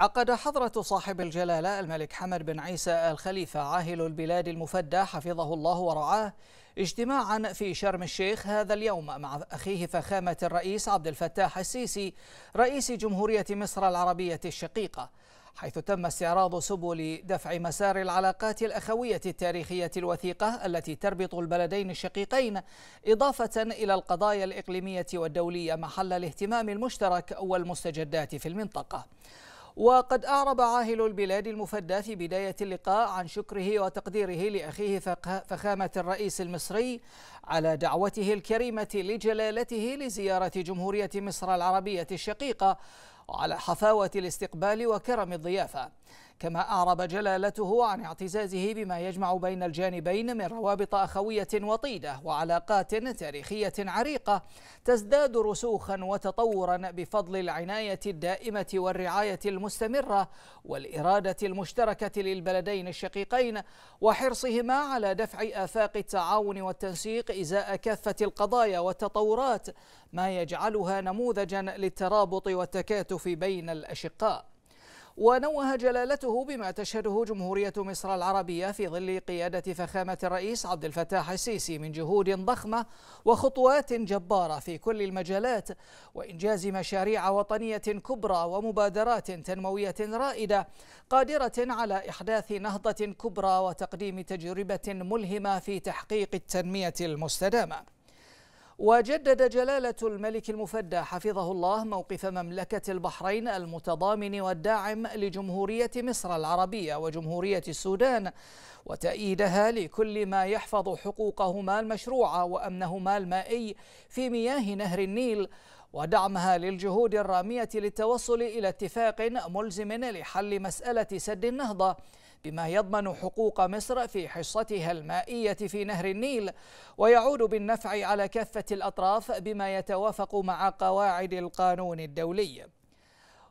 عقد حضرة صاحب الجلالة الملك حمد بن عيسى الخليفة عاهل البلاد المفدى حفظه الله ورعاه اجتماعا في شرم الشيخ هذا اليوم مع أخيه فخامة الرئيس عبد الفتاح السيسي رئيس جمهورية مصر العربية الشقيقة حيث تم استعراض سبل دفع مسار العلاقات الأخوية التاريخية الوثيقة التي تربط البلدين الشقيقين إضافة إلى القضايا الإقليمية والدولية محل الاهتمام المشترك والمستجدات في المنطقة وقد أعرب عاهل البلاد المفدى في بداية اللقاء عن شكره وتقديره لأخيه فخامة الرئيس المصري على دعوته الكريمة لجلالته لزيارة جمهورية مصر العربية الشقيقة وعلى حفاوة الاستقبال وكرم الضيافة كما أعرب جلالته عن اعتزازه بما يجمع بين الجانبين من روابط أخوية وطيدة وعلاقات تاريخية عريقة تزداد رسوخا وتطورا بفضل العناية الدائمة والرعاية المستمرة والإرادة المشتركة للبلدين الشقيقين وحرصهما على دفع آفاق التعاون والتنسيق إزاء كافة القضايا والتطورات ما يجعلها نموذجا للترابط والتكاتف بين الأشقاء ونوه جلالته بما تشهده جمهورية مصر العربية في ظل قيادة فخامة الرئيس عبد الفتاح السيسي من جهود ضخمة وخطوات جبارة في كل المجالات وإنجاز مشاريع وطنية كبرى ومبادرات تنموية رائدة قادرة على إحداث نهضة كبرى وتقديم تجربة ملهمة في تحقيق التنمية المستدامة وجدد جلالة الملك المفدى حفظه الله موقف مملكة البحرين المتضامن والداعم لجمهورية مصر العربية وجمهورية السودان وتأييدها لكل ما يحفظ حقوقهما المشروعة وأمنهما المائي في مياه نهر النيل ودعمها للجهود الرامية للتوصل إلى اتفاق ملزم لحل مسألة سد النهضة بما يضمن حقوق مصر في حصتها المائية في نهر النيل ويعود بالنفع على كافة الأطراف بما يتوافق مع قواعد القانون الدولي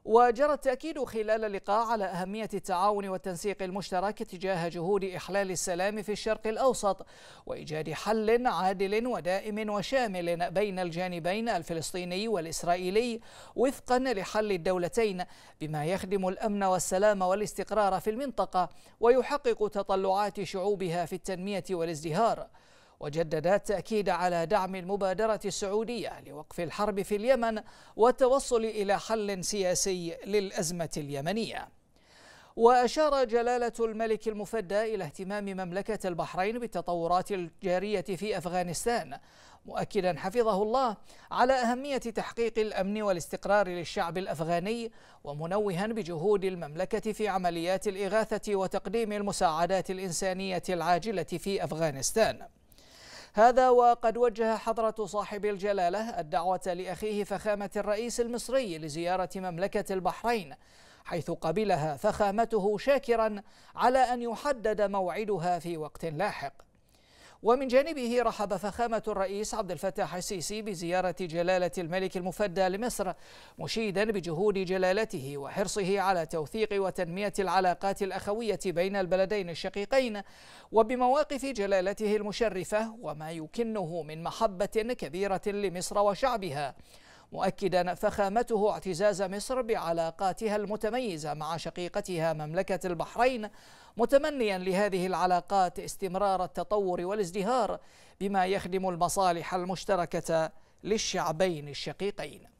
وجرى التأكيد خلال اللقاء على أهمية التعاون والتنسيق المشترك تجاه جهود إحلال السلام في الشرق الأوسط وإيجاد حل عادل ودائم وشامل بين الجانبين الفلسطيني والإسرائيلي وفقا لحل الدولتين بما يخدم الأمن والسلام والاستقرار في المنطقة ويحقق تطلعات شعوبها في التنمية والازدهار وجدد التأكيد على دعم المبادرة السعودية لوقف الحرب في اليمن والتوصل إلى حل سياسي للأزمة اليمنية وأشار جلالة الملك المفدى إلى اهتمام مملكة البحرين بالتطورات الجارية في أفغانستان مؤكدا حفظه الله على أهمية تحقيق الأمن والاستقرار للشعب الأفغاني ومنوها بجهود المملكة في عمليات الإغاثة وتقديم المساعدات الإنسانية العاجلة في أفغانستان هذا وقد وجه حضرة صاحب الجلالة الدعوة لأخيه فخامة الرئيس المصري لزيارة مملكة البحرين حيث قبلها فخامته شاكرا على أن يحدد موعدها في وقت لاحق ومن جانبه رحب فخامة الرئيس عبد الفتاح السيسي بزيارة جلالة الملك المفدى لمصر مشيدا بجهود جلالته وحرصه على توثيق وتنمية العلاقات الأخوية بين البلدين الشقيقين وبمواقف جلالته المشرفة وما يكنه من محبة كبيرة لمصر وشعبها مؤكدا فخامته اعتزاز مصر بعلاقاتها المتميزة مع شقيقتها مملكة البحرين متمنيا لهذه العلاقات استمرار التطور والازدهار بما يخدم المصالح المشتركة للشعبين الشقيقين